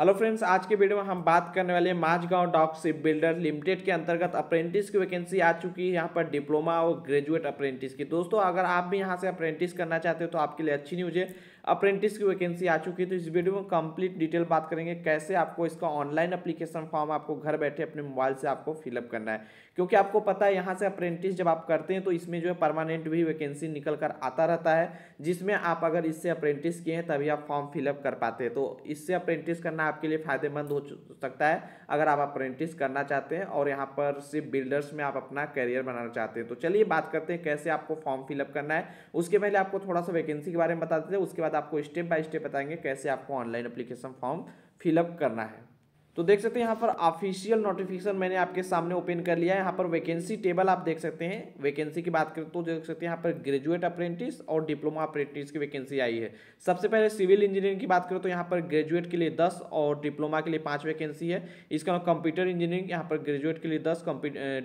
hello friends आज के video में हम बात करने वाले हैं Mazagon dock ship builder limited के अंतर्गत अप्रेंटिस की वैकेंसी आ चुकी है यहाँ पर डिप्लोमा और ग्रेजुएट अप्रेंटिस की दोस्तों अगर आप भी यहाँ से अप्रेंटिस करना चाहते हो तो आपके लिए अच्छी न्यूज़ है अप्रेंटिस की वैकेंसी आ चुकी है तो इस वीडियो में कंप्लीट डिटेल बात करेंगे कैसे आपको इसका ऑनलाइन अप्लीकेशन फॉर्म आपको घर बैठे अपने मोबाइल से आपको फिलअप करना है क्योंकि आपको पता है यहाँ से अप्रेंटिस जब आप करते हैं तो इसमें जो है परमानेंट भी वैकेंसी निकल कर आता रहता है जिसमें आप अगर इससे अप्रेंटिस किए हैं तभी आप फॉर्म फिलअप कर पाते हैं तो इससे अप्रेंटिस करना आपके लिए फ़ायदेमंद हो सकता है अगर आप अप्रेंटिस करना चाहते हैं और यहाँ पर सिर्फ बिल्डर्स में आप अपना करियर बनाना चाहते हैं तो चलिए बात करते हैं कैसे आपको फॉर्म फिलअप करना है उसके पहले आपको थोड़ा सा वैकेंसी के बारे में बता देते हैं उसके बाद बाद आपको स्टेप बाय स्टेप बताएंगे कैसे आपको ऑनलाइन अप्लीकेशन फॉर्म फिलअप करना है तो देख सकते हैं यहाँ पर ऑफिशियल नोटिफिकेशन मैंने आपके सामने ओपन कर लिया है यहाँ पर वैकेंसी टेबल आप देख सकते हैं वैकेंसी की बात करें तो देख सकते हैं यहाँ पर ग्रेजुएट अप्रेंटिस और डिप्लोमा अप्रेंटिस की वैकेंसी आई है सबसे पहले सिविल इंजीनियरिंग की बात करें तो यहाँ पर ग्रेजुएट के लिए दस और डिप्लोमा के लिए पाँच वैकेंसी है इसका कंप्यूटर इंजीनियरिंग यहाँ पर ग्रेजुएट के लिए दस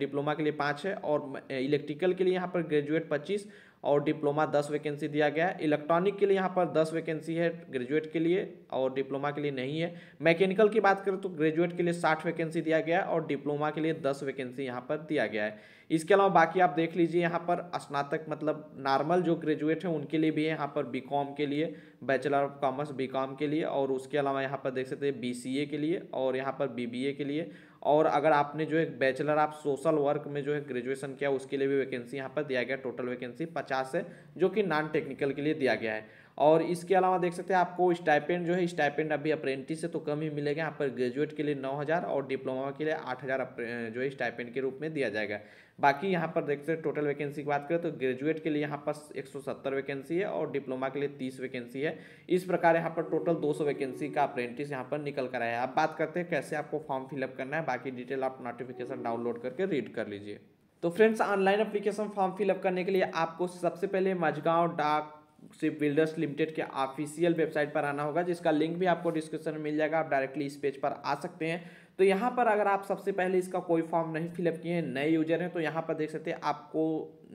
डिप्लोमा के लिए पाँच है और इलेक्ट्रिकल के लिए यहाँ पर ग्रेजुएट पच्चीस और डिप्लोमा दस वैकेंसी दिया गया है इलेक्ट्रॉनिक के लिए यहाँ पर दस वैकेंसी है ग्रेजुएट के लिए और डिप्लोमा के लिए नहीं है मैकेनिकल की बात करें तो ग्रेजुएट के लिए साठ वैकेंसी दिया गया है और डिप्लोमा के लिए दस वैकेंसी यहाँ पर दिया गया है इसके अलावा बाकी आप देख लीजिए यहाँ पर स्नातक मतलब नॉर्मल जो ग्रेजुएट हैं उनके लिए भी है यहाँ पर बी के लिए बैचलर ऑफ कॉमर्स बी के लिए और उसके अलावा यहाँ पर देख सकते हैं बी के लिए और यहाँ पर बी के लिए और अगर आपने जो है बैचलर आप सोशल वर्क में जो है ग्रेजुएशन किया उसके लिए भी वैकेंसी यहाँ पर दिया गया टोटल वैकेंसी पचास है जो कि नॉन टेक्निकल के लिए दिया गया है और इसके अलावा देख सकते हैं आपको स्टाइपेंड जो है स्टाइपेंड अभी अप्रेंटिस से तो कम ही मिलेगा यहाँ पर ग्रेजुएट के लिए नौ हज़ार और डिप्लोमा के लिए आठ हज़ार जो है स्टाइपेंड के रूप में दिया जाएगा बाकी यहाँ पर देखते हैं टोटल वैकेंसी की बात करें तो ग्रेजुएट के लिए यहाँ पर 170 वैकेंसी है और डिप्लोमा के लिए 30 वैकेंसी है इस प्रकार यहाँ पर टोटल 200 वैकेंसी का अप्रेंटिस यहाँ पर निकल कर आया है अब बात करते हैं कैसे आपको फॉर्म फिलअप करना है बाकी डिटेल आप नोटिफिकेशन डाउनलोड करके रीड कर लीजिए तो friends online application form fill up करने के लिए आपको सबसे पहले Mazagon dock ship builders limited के ऑफिशियल वेबसाइट पर आना होगा जिसका लिंक भी आपको डिस्क्रिप्शन में मिल जाएगा आप डायरेक्टली इस पेज पर आ सकते हैं तो यहाँ पर अगर आप सबसे पहले इसका कोई फॉर्म नहीं फिलअप किए हैं नए यूजर हैं तो यहाँ पर देख सकते हैं आपको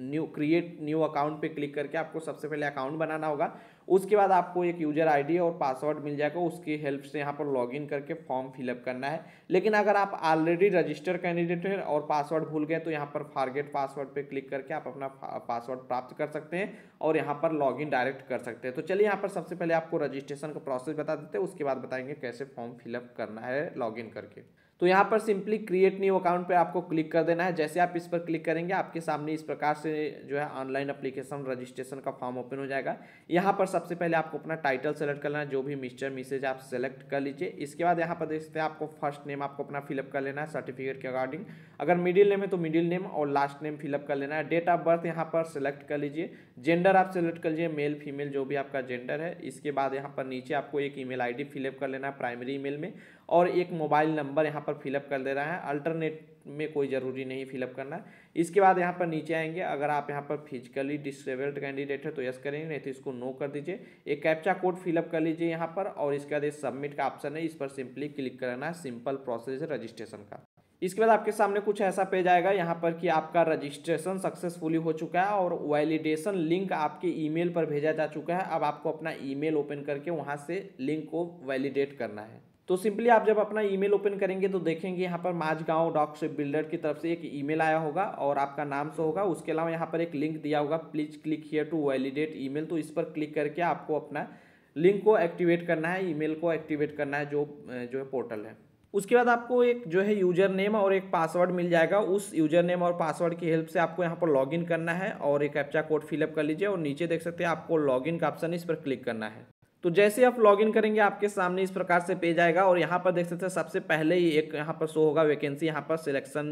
न्यू क्रिएट न्यू अकाउंट पे क्लिक करके आपको सबसे पहले अकाउंट बनाना होगा उसके बाद आपको एक यूजर आईडी और पासवर्ड मिल जाएगा उसकी हेल्प से यहाँ पर लॉगिन करके फॉर्म फिलअप करना है लेकिन अगर आप ऑलरेडी रजिस्टर कैंडिडेट हैं और पासवर्ड भूल गए तो यहाँ पर फारगेट पासवर्ड पे क्लिक करके आप अपना पासवर्ड प्राप्त कर सकते हैं और यहाँ पर लॉगिन डायरेक्ट कर सकते हैं तो चलिए यहाँ पर सबसे पहले आपको रजिस्ट्रेशन का प्रोसेस बता देते हैं उसके बाद बताएंगे कैसे फॉर्म फिलअप करना है लॉग करके तो यहाँ पर सिंपली क्रिएट न्यू अकाउंट पे आपको क्लिक कर देना है जैसे आप इस पर क्लिक करेंगे आपके सामने इस प्रकार से जो है ऑनलाइन अप्लीकेशन रजिस्ट्रेशन का फॉर्म ओपन हो जाएगा यहाँ पर सबसे पहले आपको अपना टाइटल सेलेक्ट कर लेना है जो भी मिस्टर मिसेज आप सेलेक्ट कर लीजिए इसके बाद यहाँ पर देखते हैं आपको फर्स्ट नेम आपको अपना फिलअप कर लेना है सर्टिफिकेट के अकॉर्डिंग अगर मिडिल नेम है तो मिडिल नेम और लास्ट नेम फिलअप कर लेना है डेट ऑफ बर्थ यहाँ पर सेलेक्ट कर लीजिए जेंडर आप सेलेक्ट कर लीजिए मेल फीमेल जो भी आपका जेंडर है इसके बाद यहाँ पर नीचे आपको एक ईमेल डी फिलअप कर लेना है प्राइमरी मेल में और एक मोबाइल नंबर यहाँ पर फिलअप कर दे रहा है अल्टरनेट में कोई ज़रूरी नहीं फिलअप करना है इसके बाद यहाँ पर नीचे आएंगे अगर आप यहाँ पर फिजिकली डिसेबल्ड कैंडिडेट है तो यस करेंगे नहीं तो इसको नो कर दीजिए एक कैप्चा कोड फिलअप कर लीजिए यहाँ पर और इसके बाद सबमिट का ऑप्शन है इस पर सिंपली क्लिक करना है सिंपल प्रोसेस है रजिस्ट्रेशन का इसके बाद आपके सामने कुछ ऐसा पेज आएगा यहाँ पर कि आपका रजिस्ट्रेशन सक्सेसफुली हो चुका है और वैलिडेशन लिंक आपके ईमेल पर भेजा जा चुका है अब आपको अपना ईमेल ओपन करके वहाँ से लिंक को वैलिडेट करना है तो सिंपली आप जब अपना ईमेल ओपन करेंगे तो देखेंगे यहाँ पर माझगांव डॉक शिप बिल्डर की तरफ से एक ईमेल आया होगा और आपका नाम से होगा उसके अलावा यहाँ पर एक लिंक दिया होगा please click here to validate email तो इस पर क्लिक करके आपको अपना लिंक को एक्टिवेट करना है ईमेल को एक्टिवेट करना है जो जो है पोर्टल है उसके बाद आपको एक जो है यूजर नेम और एक पासवर्ड मिल जाएगा उस यूजर नेम और पासवर्ड की हेल्प से आपको यहाँ पर लॉगिन करना है और एक एप्चा कोड फिलअप कर लीजिए और नीचे देख सकते हैं आपको लॉगिन का ऑप्शन इस पर क्लिक करना है तो जैसे आप लॉगिन करेंगे आपके सामने इस प्रकार से पेज आएगा और यहाँ पर देख सकते हैं सबसे पहले ही एक यहाँ पर शो होगा वैकेंसी यहाँ पर selection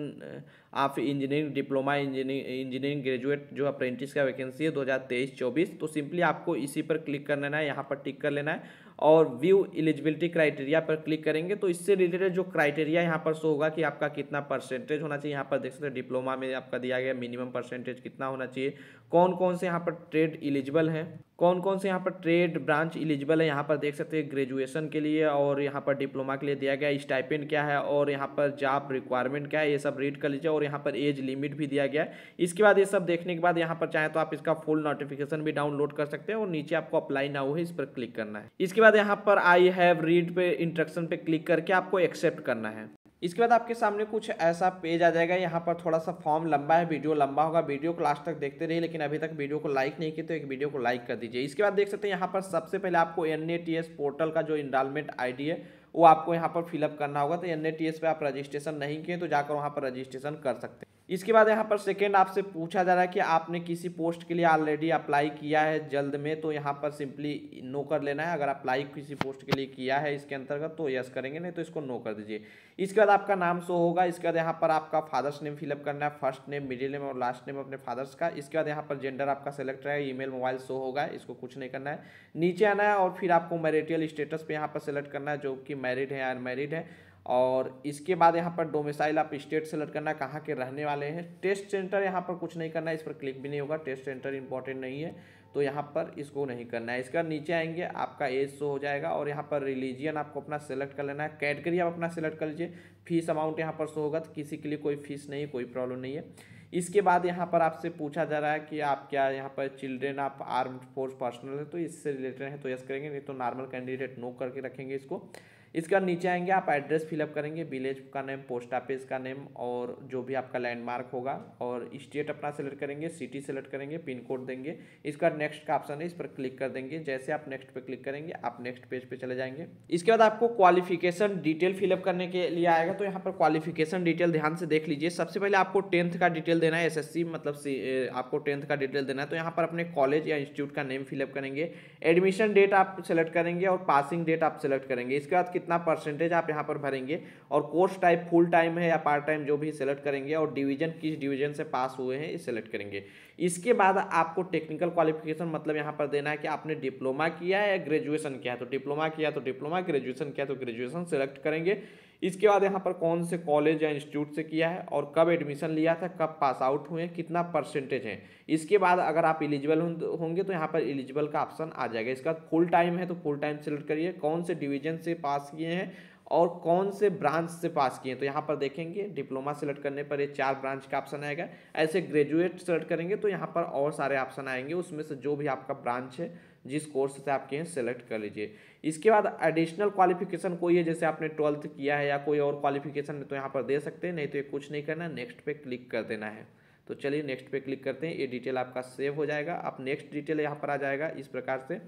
of engineering diploma engineering engineering graduate जो अप्रेंटिस का वैकेंसी है 2023-24 तो सिंपली आपको इसी पर क्लिक कर लेना है यहाँ पर टिक कर लेना है और व्यू एलिजिबिलिटी क्राइटेरिया पर क्लिक करेंगे तो इससे रिलेटेड जो क्राइटेरिया यहाँ पर शो होगा कि आपका कितना परसेंटेज होना चाहिए यहाँ पर देख सकते हैं डिप्लोमा में आपका दिया गया मिनिमम परसेंटेज कितना होना चाहिए कौन कौन से यहाँ पर ट्रेड इलिजिबल हैं कौन कौन से यहाँ पर ट्रेड ब्रांच एलिजिबल है यहाँ पर देख सकते हैं ग्रेजुएशन के लिए और यहाँ पर डिप्लोमा के लिए दिया गया स्टाइपेंड क्या है और यहाँ पर जॉब रिक्वायरमेंट क्या है ये सब रीड कर लीजिए और यहाँ पर एज लिमिट भी दिया गया है इसके बाद ये सब देखने के बाद यहाँ पर चाहे तो आप इसका फुल नोटिफिकेशन भी डाउनलोड कर सकते हैं और नीचे आपको अप्लाई ना हुए इस पर क्लिक करना है इसके बाद यहाँ पर आई हैव रीड पे इंट्रक्शन पे क्लिक करके आपको एक्सेप्ट करना है इसके बाद आपके सामने कुछ ऐसा पेज आ जाएगा यहाँ पर थोड़ा सा फॉर्म लंबा है वीडियो लंबा होगा वीडियो को लास्ट तक देखते रहिए लेकिन अभी तक वीडियो को लाइक नहीं किए तो एक वीडियो को लाइक कर दीजिए इसके बाद देख सकते हैं यहाँ पर सबसे पहले आपको एन पोर्टल का जो इंडालमेंट आई है वो आपको यहाँ पर फिलअप करना होगा तो एन पर आप रजिस्ट्रेशन नहीं किए तो जाकर वहाँ पर रजिस्ट्रेशन कर सकते हैं इसके बाद यहाँ पर सेकेंड आपसे पूछा जा रहा है कि आपने किसी पोस्ट के लिए ऑलरेडी अप्लाई किया है जल्द में तो यहाँ पर सिंपली नो कर लेना है अगर अप्लाई किसी पोस्ट के लिए किया है इसके अंतर्गत तो यस करेंगे नहीं तो इसको नो कर दीजिए इसके बाद आपका नाम शो होगा इसके बाद यहाँ पर आपका फादर्स नेम फिलअप करना है फर्स्ट नेम मिडिल नेम और लास्ट नेम अपने फादर्स का इसके बाद यहाँ पर जेंडर आपका सेलेक्ट रहेगा ई मोबाइल शो होगा इसको कुछ नहीं करना है नीचे आना है और फिर आपको मैरिटियल स्टेटस पर यहाँ पर सेलेक्ट करना है जो कि मैरिड है अनमेरिड है और इसके बाद यहाँ पर डोमिसाइल आप स्टेट सेलेक्ट करना है कहाँ के रहने वाले हैं टेस्ट सेंटर यहाँ पर कुछ नहीं करना है इस पर क्लिक भी नहीं होगा टेस्ट सेंटर इंपॉर्टेंट नहीं है तो यहाँ पर इसको नहीं करना है इसका नीचे आएंगे आपका एज शो हो जाएगा और यहाँ पर रिलीजियन आपको अपना सेलेक्ट कर लेना है कैटेगरी आप अपना सेलेक्ट कर लीजिए फीस अमाउंट यहाँ पर शो होगा तो किसी के लिए कोई फीस नहीं कोई प्रॉब्लम नहीं है इसके बाद यहाँ पर आपसे पूछा जा रहा है कि आप क्या यहाँ पर चिल्ड्रेन आप आर्म फोर्स पर्सनल है तो इससे रिलेटेड हैं तो यस करेंगे नहीं तो नॉर्मल कैंडिडेट नो करके रखेंगे इसको इसके बाद नीचे आएंगे आप एड्रेस फिलअप करेंगे विलेज का नेम पोस्ट ऑफिस का नेम और जो भी आपका लैंडमार्क होगा और स्टेट अपना सेलेक्ट करेंगे सिटी सेलेक्ट करेंगे पिन कोड देंगे इसके बाद नेक्स्ट का ऑप्शन है इस पर क्लिक कर देंगे जैसे आप नेक्स्ट पे क्लिक करेंगे आप नेक्स्ट पेज पे चले जाएंगे इसके बाद आपको क्वालिफिकेशन डिटेल फिलअप करने के लिए आएगा तो यहाँ पर क्वालिफिकेशन डिटेल ध्यान से देख लीजिए सबसे पहले आपको टेंथ का डिटेल देना है एस मतलब आपको टेंथ का डिटेल देना है तो यहाँ पर अपने कॉलेज या इंस्टीट्यूट का नेम फिलअप करेंगे एडमिशन डेट आप सेलेक्ट करेंगे और पासिंग डेट आप सेलेक्ट करेंगे इसके बाद कितना परसेंटेज आप यहाँ पर भरेंगे और कोर्स टाइप फुल टाइम है या पार्ट टाइम जो भी सिलेक्ट करेंगे और डिवीजन किस डिवीजन से पास हुए हैं ये सिलेक्ट करेंगे इसके बाद आपको टेक्निकल क्वालिफिकेशन मतलब यहाँ पर देना है कि आपने डिप्लोमा किया है या ग्रेजुएशन किया है तो डिप्लोमा किया तो डिप्लोमा ग्रेजुएशन किया तो ग्रेजुएशन सेलेक्ट करेंगे इसके बाद यहाँ पर कौन से कॉलेज या इंस्टीट्यूट से किया है और कब एडमिशन लिया था कब पास आउट हुए कितना परसेंटेज है इसके बाद अगर आप इलिजिबल होंगे तो यहाँ पर एलिजिबल का ऑप्शन आ जाएगा इसका फुल टाइम है तो फुल टाइम सेलेक्ट करिए कौन से डिवीजन से पास किए हैं और कौन से ब्रांच से पास किए तो यहाँ पर देखेंगे डिप्लोमा सेलेक्ट करने पर ये चार ब्रांच का ऑप्शन आएगा ऐसे ग्रेजुएट सेलेक्ट करेंगे तो यहाँ पर और सारे ऑप्शन आएंगे उसमें से जो भी आपका ब्रांच है जिस कोर्स से आपके हैं सेलेक्ट कर लीजिए इसके बाद एडिशनल क्वालिफिकेशन कोई है जैसे आपने ट्वेल्थ किया है या कोई और क्वालिफिकेशन में तो यहाँ पर दे सकते हैं नहीं तो ये कुछ नहीं करना नेक्स्ट पे क्लिक कर देना है तो चलिए नेक्स्ट पे क्लिक करते हैं ये डिटेल आपका सेव हो जाएगा आप नेक्स्ट डिटेल यहाँ पर आ जाएगा इस प्रकार से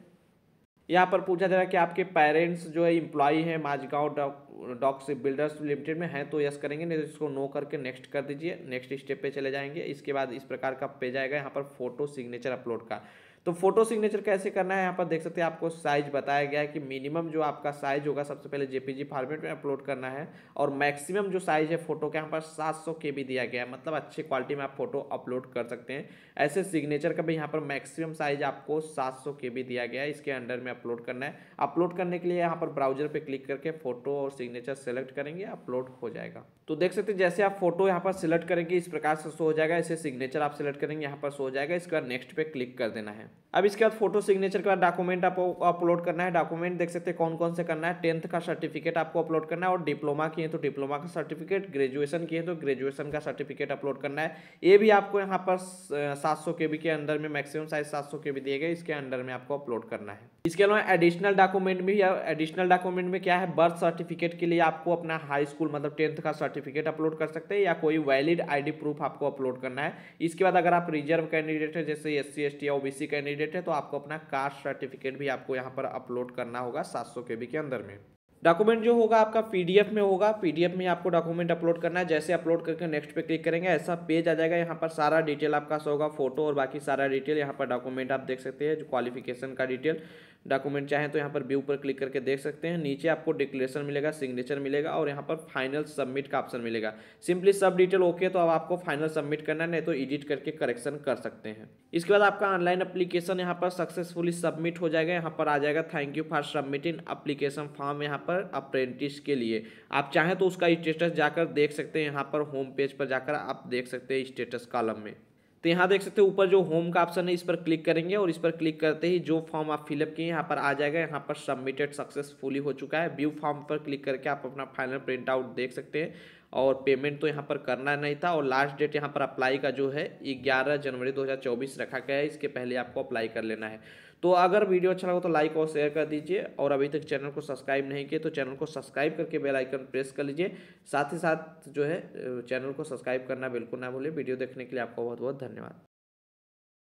यहाँ पर पूछा जा रहा है कि आपके पेरेंट्स जो है इम्प्लॉई हैं Mazagon dock docks builders limited में हैं तो यस करेंगे नहीं तो इसको नो करके नेक्स्ट कर दीजिए नेक्स्ट स्टेप पे चले जाएंगे इसके बाद इस प्रकार का पेज आएगा यहाँ पर फोटो सिग्नेचर अपलोड का तो फोटो सिग्नेचर कैसे करना है यहाँ पर देख सकते हैं आपको साइज बताया गया है कि मिनिमम जो आपका साइज होगा सबसे पहले जेपीजी फॉर्मेट में अपलोड करना है और मैक्सिमम जो साइज है फोटो का यहाँ पर सात सौ दिया गया है मतलब अच्छी क्वालिटी में आप फोटो अपलोड कर सकते हैं ऐसे सिग्नेचर का भी यहाँ पर मैक्सिमम साइज आपको सात सौ दिया गया है इसके अंडर में अपलोड करना है अपलोड करने के लिए यहाँ पर ब्राउजर पर क्लिक करके फोटो और सिग्नेचर सेलेक्ट करेंगे अपलोड हो जाएगा तो देख सकते हैं जैसे आप फोटो यहाँ पर सिलेक्ट करेंगे इस प्रकार से शो हो जाएगा ऐसे सिग्नेचर आप सिलेक्ट करेंगे यहाँ पर शो हो जाएगा इसके बाद नेक्स्ट पे क्लिक कर देना है अब इसके बाद फोटो सिग्नेचर के बाद डॉक्यूमेंट आपको अपलोड करना है डॉक्यूमेंट देख सकते हैं कौन कौन से करना है टेंथ का सर्टिफिकेट आपको अपलोड करना है और डिप्लोमा किए तो डिप्लोमा का सर्टिफिकेट ग्रेजुएशन किए तो ग्रेजुएशन का सर्टिफिकेट अपलोड करना है ये भी आपको यहाँ पर सात सौ के के अंदर में मैक्सिमम साइज सात सौ दिए गए इसके अंडर में आपको अपलोड करना है इसके अलावा एडिशनल डॉक्यूमेंट में या एडिशनल डॉक्यूमेंट में क्या है बर्थ सर्टिफिकेट के लिए आपको अपना हाई स्कूल मतलब टेंथ का सर्टिफिकेट अपलोड कर सकते हैं या कोई वैलिड आईडी प्रूफ आपको अपलोड करना है इसके बाद अगर आप रिजर्व कैंडिडेट है जैसे एस सी एस टी या ओबीसी कैंडिडेट है तो आपको अपना कास्ट सर्टिफिकेट भी आपको यहाँ पर अपलोड करना होगा सात सौ के बी के अंदर में डॉक्यूमेंट जो होगा आपका पीडीएफ में होगा पीडीएफ में आपको डॉक्यूमेंट अपलोड करना है जैसे अपलोड करके नेक्स्ट पे क्लिक करेंगे ऐसा पेज आ जाएगा यहाँ पर सारा डिटेल आपका होगा फोटो और बाकी सारा डिटेल यहाँ पर डॉक्यूमेंट आप देख सकते हैं जो क्वालिफिकेशन का डिटेल डॉक्यूमेंट चाहें तो यहाँ पर व्यू पर क्लिक करके देख सकते हैं नीचे आपको डिक्लेरेशन मिलेगा सिग्नेचर मिलेगा और यहाँ पर फाइनल सबमिट का ऑप्शन मिलेगा सिंपली सब डिटेल ओके तो अब आपको फाइनल सबमिट करना है नहीं तो एडिट करके करेक्शन कर सकते हैं इसके बाद आपका ऑनलाइन अप्लीकेशन यहाँ पर सक्सेसफुली सबमिट हो जाएगा यहाँ पर आ जाएगा thank you for submitting application form यहाँ पर अप्रेंटिस के लिए आप चाहें तो उसका स्टेटस जाकर देख सकते हैं यहाँ पर होम पेज पर जाकर आप देख सकते हैं स्टेटस कॉलम में तो यहाँ देख सकते हो ऊपर जो होम का ऑप्शन है इस पर क्लिक करेंगे और इस पर क्लिक करते ही जो फॉर्म आप फिलअप किए यहाँ पर आ जाएगा यहाँ पर सबमिटेड सक्सेसफुली हो चुका है व्यू फॉर्म पर क्लिक करके आप अपना फाइनल प्रिंट आउट देख सकते हैं और पेमेंट तो यहाँ पर करना नहीं था और लास्ट डेट यहाँ पर अप्लाई का जो है ग्यारह जनवरी 2024 रखा गया है इसके पहले आपको अप्लाई कर लेना है तो अगर वीडियो अच्छा लगा तो लाइक और शेयर कर दीजिए और अभी तक चैनल को सब्सक्राइब नहीं किए तो चैनल को सब्सक्राइब करके बेल आइकन प्रेस कर लीजिए साथ ही साथ जो है चैनल को सब्सक्राइब करना बिल्कुल ना भूलें वीडियो देखने के लिए आपको बहुत बहुत धन्यवाद